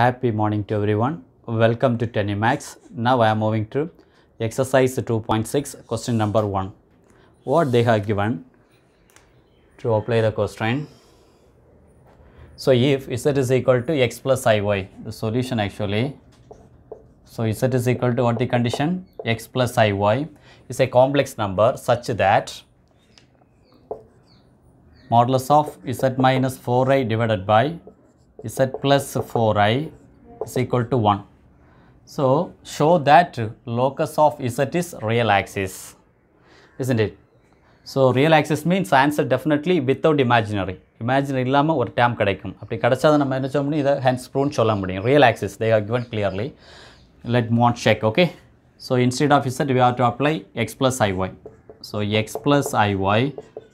Happy morning to everyone. Welcome to Tenimax. Now I am moving to exercise 2.6 question number 1. What they have given to apply the constraint. So if z is equal to x plus iy, the solution actually, so z is equal to what the condition? x plus iy is a complex number such that modulus of z minus 4i divided by z plus 4i is equal to 1. So, show that locus of z is real axis, isn't it? So, real axis means answer definitely without imaginary. Imaginary இல்லாமல் or tam கிடைக்கும் அப்படி கிடைச்சா நம்ம என்ன சொல்ல முடியும் இதை hence ப்ரூன்னு சொல்ல முடியும் Real axis they are given clearly. Let Mat check. Okay. So instead of z, we have to apply x plus iy. So x plus iy,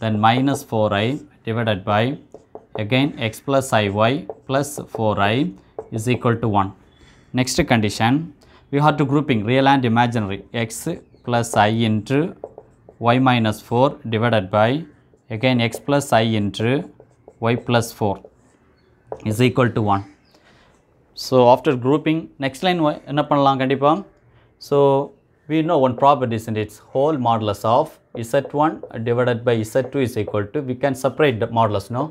then minus 4i divided by again x plus iy plus 4i is equal to 1. Next condition, we have to grouping real and imaginary x plus i into y minus 4 divided by again x plus i into y plus 4 is equal to 1. So, after grouping next line என்ன பண்ணலாம் கண்டிப்பா? So, we know one property is its whole modulus of z1 divided by z2 is equal to we can separate the modulus no?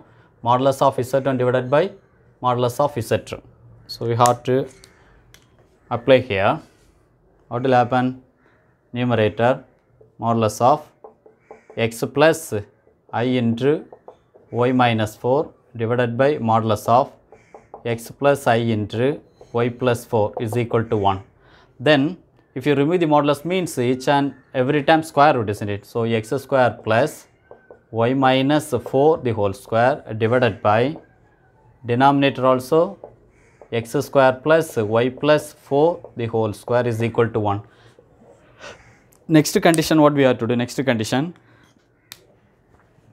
modulus of Z1 divided by modulus of Z2. So, we have to apply here what will happen numerator modulus of x plus i into y minus 4 divided by modulus of x plus i into y plus 4 is equal to 1. Then if you remove the modulus means each and every time square root isn't it. So, x square plus y minus 4 the whole square divided by denominator also x square plus y plus 4 the whole square is equal to 1. Next condition what we have to do next condition.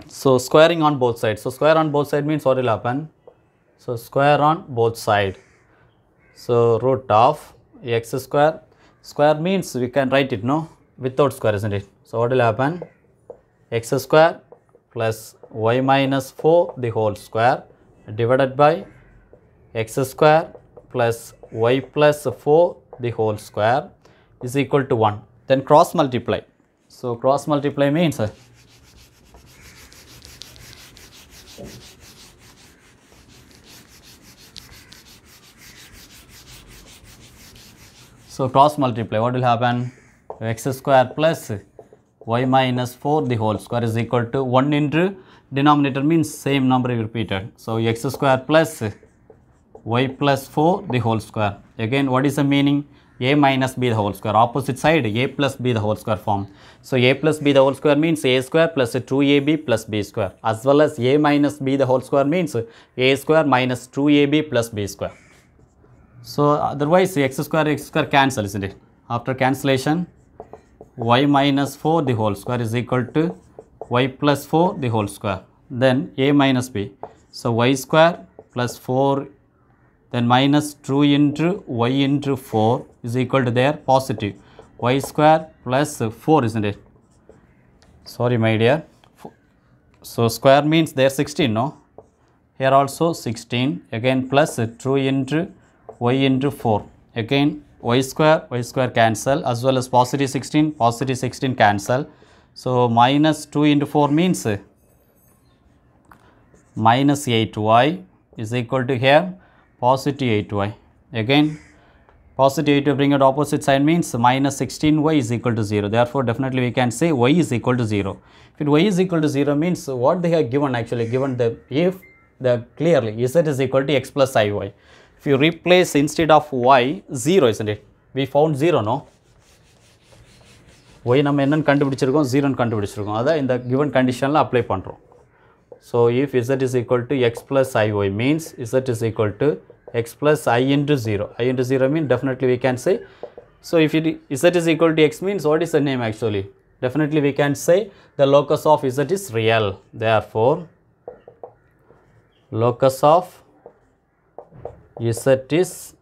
So, squaring on both sides. So, square on both sides means what will happen? So, square on both side. So, root of x square. Square means we can write it no without square isn't it. So, what will happen? x square plus y minus 4 the whole square divided by x square plus y plus 4 the whole square is equal to 1. Then cross multiply. So, cross multiply means uh, So, cross multiply what will happen x square plus y minus 4 the whole square is equal to 1 into denominator means same number repeated. So, x square plus y plus 4 the whole square. Again what is the meaning? a minus b the whole square opposite side a plus b the whole square form. So, a plus b the whole square means a square plus 2ab plus b square as well as a minus b the whole square means a square minus 2ab plus b square. So, otherwise x square x square cancel isn't it? After cancellation y minus 4 the whole square is equal to y plus 4 the whole square. Then a minus b. So, y square plus 4 then minus 2 into y into 4 is equal to there positive y square plus 4 isn't it? Sorry my dear. So, square means there 16 no? Here also 16 again plus 2 into y into 4 again y square, y square cancel as well as positive 16, positive 16 cancel. So, minus 2 into 4 means minus 8y is equal to here positive 8y. Again positive 8 to bring out opposite sign means minus 16y is equal to 0. Therefore, definitely we can say y is equal to 0. If y is equal to 0 means what they have given actually given the if the clearly z is equal to x plus iy. If you replace instead of y, 0 isn't it? We found 0, no? y நம்ம என்னன்னு கண்டுபிடிச்சிருக்கோம் ஜீரோன்னு கண்டுபிடிச்சிருக்கோம் அதை இந்த given கண்டிஷனில் Apply பண்ணுறோம் So if z is equal to x plus i y means z is equal to x plus plus i zero. Zero i zero zero definitely we can say. So if it z is equal to x means what is the name actually? Definitely we can say the locus of z is real. Therefore, locus of you set is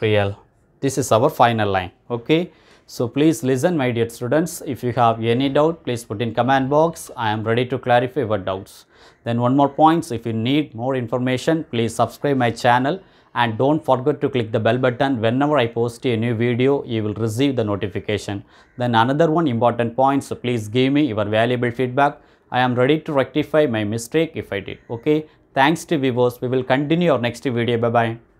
real. This is our final line. Okay. So, please listen my dear students, if you have any doubt, please put in comment box, I am ready to clarify your doubts. Then one more points, if you need more information, please subscribe my channel and don't forget to click the bell button whenever I post a new video, you will receive the notification. Then another one important point, so please give me your valuable feedback. I am ready to rectify my mistake if I did. Okay. Thanks to viewers. We will continue our next video. Bye-bye.